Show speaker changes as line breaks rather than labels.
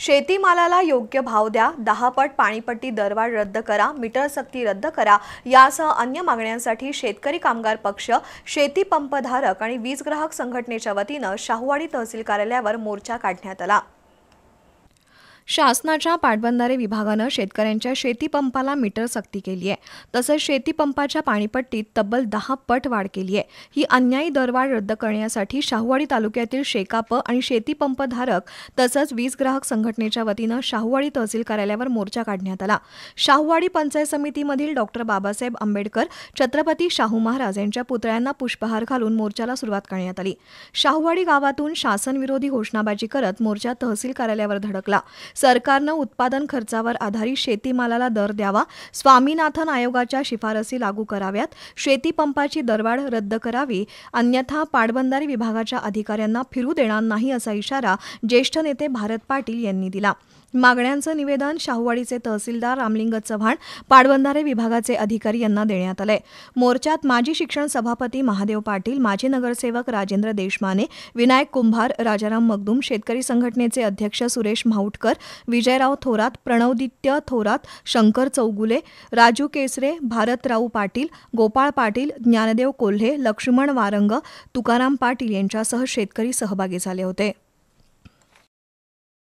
शेतीमालाला योग्य भाव द्या दहापट पाणीपट्टी दरवाढ रद्द करा मीटर सक्ती रद्द करा यासह अन्य मागण्यांसाठी शेतकरी कामगार पक्ष शेती आणि वीज ग्राहक संघटनेच्या वतीनं शाहूवाडी तहसील कार्यालयावर मोर्चा काढण्यात आला शासनाच्या पाटबंधारे विभागानं शेतकऱ्यांच्या शेतीपंपाला मीटर सक्ती केली आहे तसंच शेतीपंपाच्या पाणीपट्टीत तब्बल दहा पट वाढ केली आहे ही अन्यायी दरवाढ रद्द करण्यासाठी शाहूवाडी तालुक्यातील शेकाप आणि शेतीपंपधारक तसंच वीज ग्राहक संघटनेच्या वतीनं शाहूवाडी तहसील कार्यालयावर मोर्चा काढण्यात आला शाहूवाडी पंचायत समितीमधील डॉक्टर बाबासाहेब आंबेडकर छत्रपती शाहू महाराज यांच्या पुतळ्यांना पुष्पहार घालून मोर्चाला सुरुवात करण्यात आली शाहूवाडी गावातून शासनविरोधी घोषणाबाजी करत मोर्चा तहसील कार्यालयावर धडकला सरकारनं उत्पादन खर्चावर आधारित शेतीमालाला दर द्यावा स्वामीनाथन आयोगाच्या शिफारसी लागू कराव्यात शेतीपंपाची दरवाढ रद्द करावी अन्यथा पाटबंधारी विभागाच्या अधिकाऱ्यांना फिरू देणार नाही असा इशारा ज्येष्ठ नेते भारत पाटील यांनी दिला मागण्यांचं निवेदन शाहूवाडीचे तहसीलदार रामलिंग चव्हाण पाटबंधारे विभागाचे अधिकारी यांना देण्यात आले मोर्चात माजी शिक्षण सभापती महादेव पाटील माजी नगरसेवक राजेंद्र देशमाने विनायक कुंभार राजाराम मगदूम शेतकरी संघटनेचे अध्यक्ष सुरेश माऊटकर विजयराव थोरात प्रणवदित्य थोरात शंकर चौगुले राजू केसरे भारतराव पाटील गोपाळ पाटील ज्ञानदेव कोल्हे लक्ष्मण वारंग तुकाराम पाटील यांच्यासह शेतकरी सहभागी झाले होते